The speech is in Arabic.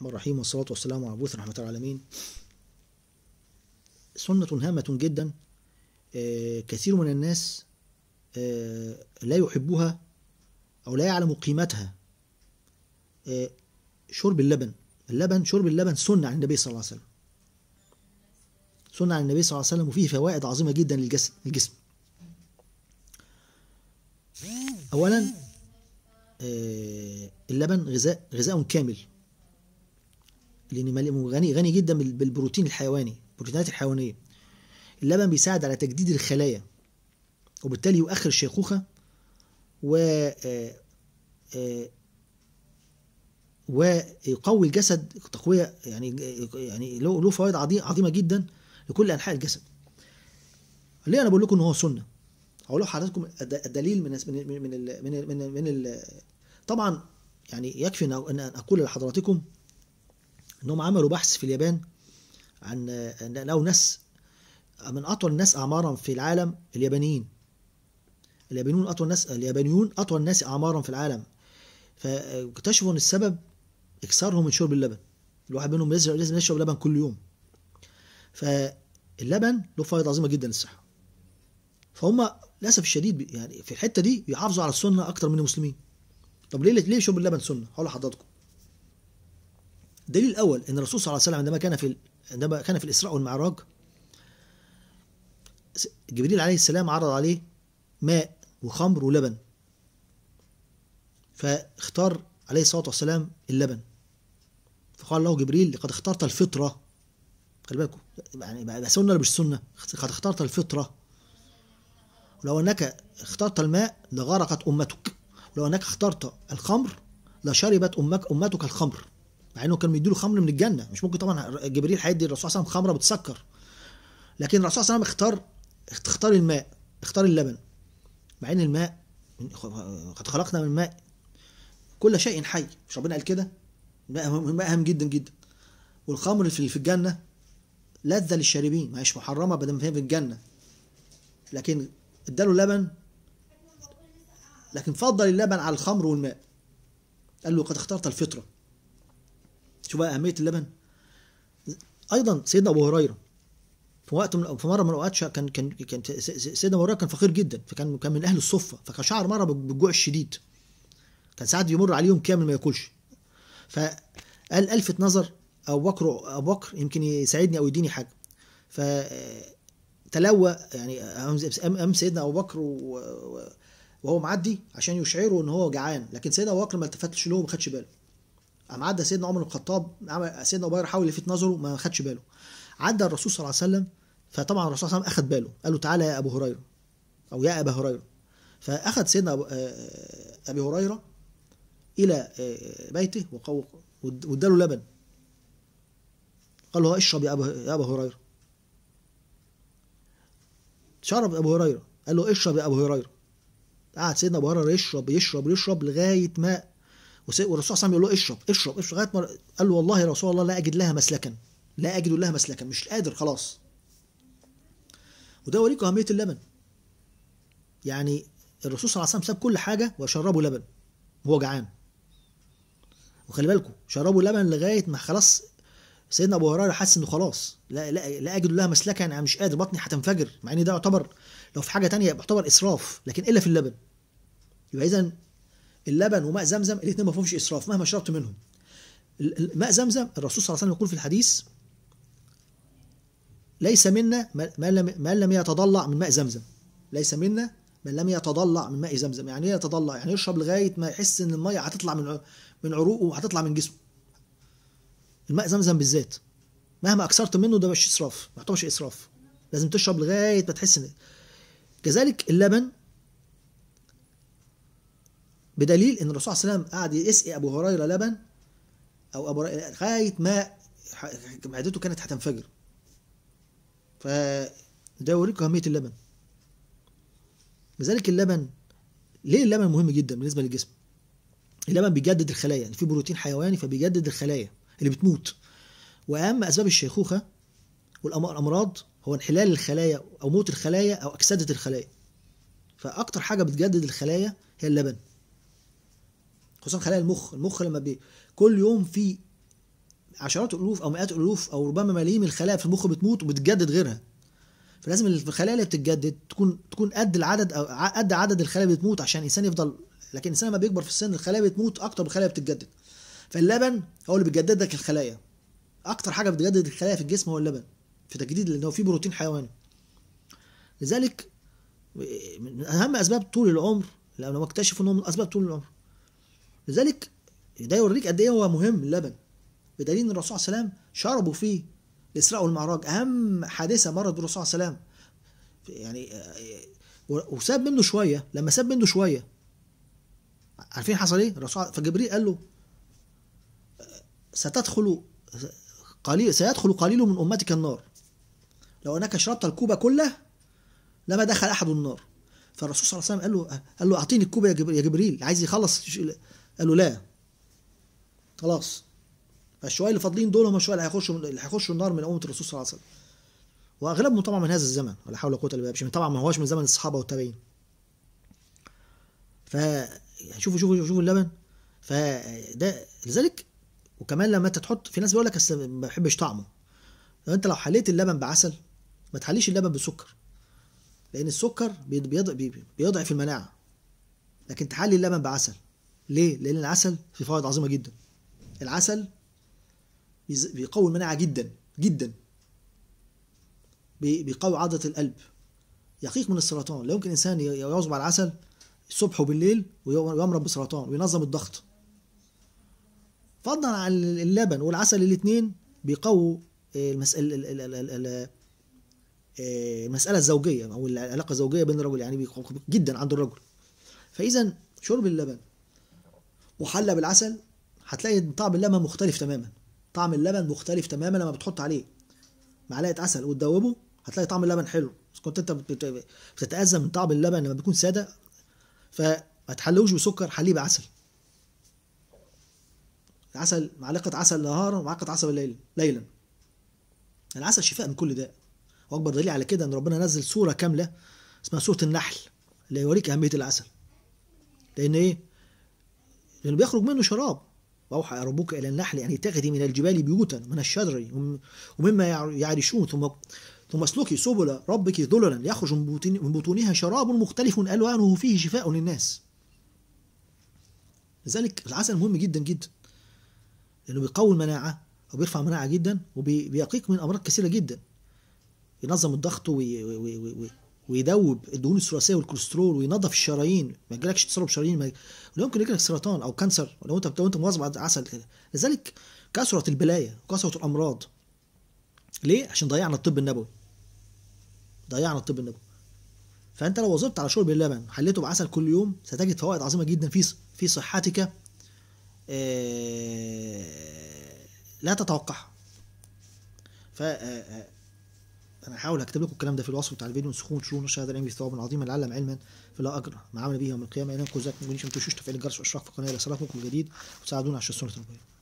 الرحمن الرحيم والصلاة والسلام على بوث رحمة العالمين سنة هامة جدا آه، كثير من الناس آه، لا يحبها أو لا يعلم قيمتها آه، شرب اللبن اللبن شرب اللبن سنة عن النبي صلى الله عليه وسلم سنة عن النبي صلى الله عليه وسلم وفيه فوائد عظيمة جدا للجسم الجسم أولا اللبن غذاء غذاء كامل لان غني غني جدا بالبروتين الحيواني البروتينات الحيوانيه اللبن بيساعد على تجديد الخلايا وبالتالي يؤخر الشيخوخه و آه، آه، ويقوي الجسد تقويه يعني يعني له له فوائد عظيمه جدا لكل انحاء الجسد. ليه انا بقول لكم ان هو سنه؟ هقول لحضراتكم الدليل من من من من, من, من طبعا يعني يكفي ان اقول لحضراتكم انهم عملوا بحث في اليابان عن لقوا ناس من اطول الناس اعمارا في العالم اليابانيين اليابانيون اطول ناس اليابانيون اطول ناس اعمارا في العالم فاكتشفوا ان السبب اكسارهم من شرب اللبن الواحد منهم لازم يشرب لبن كل يوم فاللبن له فوائد عظيمه جدا للصحه فهم للاسف الشديد يعني في الحته دي بيحافظوا على السنه اكتر من المسلمين طب ليه ليه شرب اللبن سنه هقول لحضراتكم الدليل الاول ان الرسول صلى الله عليه وسلم عندما كان في عندما كان في الاسراء والمعراج جبريل عليه السلام عرض عليه ماء وخمر ولبن فاختار عليه الصلاه والسلام اللبن فقال له جبريل لقد اخترت الفطره خلي بالكم يعني بقى سنه ولا مش سنه قد اخترت الفطره ولو انك اخترت الماء لغرقت امتك ولو انك اخترت الخمر لشربت امك امتك الخمر مع انه كانوا بيدوا له خمر من الجنه مش ممكن طبعا جبريل هيدي الرسول صلى الله عليه وسلم خمره بتسكر لكن الرسول صلى الله عليه وسلم اختار اختار الماء اختار اللبن مع ان الماء قد خلقنا من ماء كل شيء حي مش ربنا قال كده الماء اهم جدا جدا والخمر في الجنه لذه للشاربين ما هيش محرمه بدل هي في الجنه لكن اداله لبن لكن فضل اللبن على الخمر والماء قال له قد اخترت الفطره شوف بقى اهميه اللبن ايضا سيدنا ابو هريره في وقت من في مره من الاوقات كان كان كان سيدنا ابو هريره كان فقير جدا فكان كان من اهل الصفه فكان شعر مره بالجوع الشديد كان ساعات يمر عليه يوم كامل ما ياكلش فقال الفت نظر ابو بكر ابو بكر يمكن يساعدني او يديني حاجه ف تلوى يعني قام سيدنا ابو بكر وهو معدي عشان يشعره ان هو جعان لكن سيدنا ابو بكر ما التفتش له وما خدش باله قام عدى سيدنا عمر بن الخطاب سيدنا ابي حاول يلفت نظره ما خدش باله عدى الرسول صلى الله عليه وسلم فطبعا الرسول صلى الله عليه وسلم اخد باله قال له تعالى يا ابو هريره او يا ابا هريره فاخذ سيدنا آه، آه، ابي هريره الى آه، بيته واداله لبن قال له اشرب يا ابا يا ابا هريره شرب ابو هريره قال له اشرب يا ابو هريره قعد سيدنا ابو هريره يشرب يشرب يشرب لغايه ما والرسول صلى الله عليه وسلم يقول له اشرب اشرب اشرب لغايه ما قال له والله يا رسول الله لا اجد لها مسلكا لا اجد لها مسلكا مش قادر خلاص وده يوريكم اهميه اللبن يعني الرسول صلى الله عليه وسلم ساب كل حاجه وشربوا لبن وهو جعان وخلي بالكم شربوا لبن لغايه ما خلاص سيدنا ابو هريره حس انه خلاص لا لا لا اجد لها مسلكا انا يعني مش قادر بطني هتنفجر مع ان ده يعتبر لو في حاجه تانية يعتبر اسراف لكن الا في اللبن يبقى اذا اللبن وماء زمزم الاثنين ما فيهمش اسراف مهما شربت منهم ماء زمزم الرسول صلى الله عليه وسلم يقول في الحديث ليس منا من لم من لم يتضلع من ماء زمزم ليس منا من لم يتضلع من ماء زمزم يعني ايه يتضلع يعني يشرب لغايه ما يحس ان الميه هتطلع من من عروقه وهتطلع من جسمه الماء زمزم بالذات مهما اكثرت منه ده مش اسراف ما يعتبرش اسراف لازم تشرب لغايه ما تحس ان كذلك اللبن بدليل ان الرسول صلى الله عليه وسلم قعد يسقي ابو هريره لبن او ابو لغايه ما معدته كانت هتنفجر ف ده يوريك اهميه اللبن لذلك اللبن ليه اللبن مهم جدا بالنسبه للجسم اللبن بيجدد الخلايا يعني في بروتين حيواني فبيجدد الخلايا اللي بتموت واهم اسباب الشيخوخه والامراض هو انحلال الخلايا او موت الخلايا او اكسده الخلايا فاكتر حاجه بتجدد الخلايا هي اللبن خصوصا خلايا المخ المخ لما بي كل يوم في عشرات الالوف او مئات الالوف او ربما ملايين الخلايا في المخ بتموت وبتجدد غيرها فلازم الخلايا اللي بتتجدد تكون تكون قد العدد او قد عدد الخلايا اللي بتموت عشان الانسان يفضل لكن الانسان لما بيكبر في السن الخلايا بتموت اكتر من الخلايا بتتجدد فاللبن هو اللي بيجدد لك الخلايا اكتر حاجه بتجدد الخلايا في الجسم هو اللبن في تجديد لان هو فيه بروتين حيواني لذلك من اهم اسباب طول العمر لما اكتشفوا ان من اسباب طول العمر لذلك ده يوريك قد ايه هو مهم اللبن بدليل ان الرسول صلى الله عليه وسلم شربوا فيه الاسراء والمعراج اهم حادثه مرت بالرسول صلى الله عليه وسلم يعني آه، آه، وساب منه شويه لما ساب منه شويه عارفين حصل ايه الرسول فجبريل قال له آه، ستدخل قليل سيدخل قليل من امتك النار لو انك شربت الكوبه كله لما دخل احد النار فالرسول صلى الله عليه وسلم قال له قال له اعطيني الكوبه يا جبريل عايز يخلص قالوا لا خلاص فالشوية اللي فاضلين دول هم الشوية اللي هيخشوا اللي هيخشوا النار من امه الرسول صلى الله عليه وسلم واغلبهم طبعا من هذا الزمن ولا حول ولا قوه الا بالله طبعا ما هواش من زمن الصحابه والتابعين فشوفوا شوفوا شوفوا اللبن فده لذلك وكمان لما انت تحط في ناس بيقول لك اصل ما بحبش طعمه لو انت لو حليت اللبن بعسل ما تحليش اللبن بسكر لان السكر بيضعف المناعه لكن تحلي اللبن بعسل ليه؟ لأن العسل فيه فوائد عظيمة جدا العسل بيقوي المناعة جدا جدا بيقوي عضلة القلب يقيك من السرطان لو يمكن إنسان يواظب على العسل الصبح وبالليل ويمرض بسرطان وينظم الضغط فضلا عن اللبن والعسل الاثنين بيقووا آه، المسألة آه، المسألة الزوجية أو العلاقة الزوجية بين الرجل يعني جدا عند الرجل فإذا شرب اللبن وحلى بالعسل هتلاقي طعم اللبن مختلف تماما طعم اللبن مختلف تماما لما بتحط عليه معلقة عسل وتدوبه هتلاقي طعم اللبن حلو بس كنت انت بتتأذى من طعم اللبن لما بيكون سادة فما تحلوش بسكر حليه بعسل العسل معلقة عسل نهارا ومعلقة عسل ليلا ليلا العسل شفاء من كل داء واكبر دليل على كده ان ربنا نزل سوره كامله اسمها سوره النحل اللي يوريك اهميه العسل لان ايه لأنه بيخرج منه شراب وأوحى ربك إلى النحل أن يتخذي من الجبال بيوتا من الشجر ومما يعرشون ثم ثم اسلكي سبل ربك ذللا يخرج من بطونها شراب مختلف ألوانه فيه شفاء للناس لذلك العسل مهم جدا جدا لأنه بيقوي المناعة وبيرفع مناعة جدا وبيقيك من أمراض كثيرة جدا ينظم الضغط ويدوب الدهون الثلاثيه والكوليسترول وينظف الشرايين ما يجيلكش تصلب شرايين ما ممكن يجيلك سرطان او كانسر لو انت لو انت مواظب على عسل كده لذلك كثره البلايا وكثره الامراض ليه عشان ضيعنا الطب النبوي ضيعنا الطب النبوي فانت لو وظبت على شرب اللبن حليته بعسل كل يوم ستجد فوائد عظيمه جدا في في صحتك آه، لا تتوقعها ف آه، آه، انا هحاول اكتب لكم الكلام ده في الوصف بتاع الفيديو سخون شو نشر هذا العلم بالثواب عظيما لعلم علما فلا اجر ما عمل به يوم القيامه انكم كوزات ما تنسوش تفعيل الجرس واشتراك في القناه لصلاحكم الجديد وتساعدونا على السنه التربويه